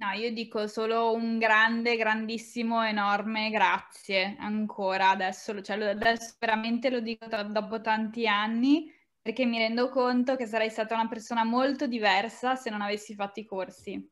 No, io dico solo un grande, grandissimo, enorme grazie ancora adesso, cioè, adesso veramente lo dico dopo tanti anni perché mi rendo conto che sarei stata una persona molto diversa se non avessi fatto i corsi.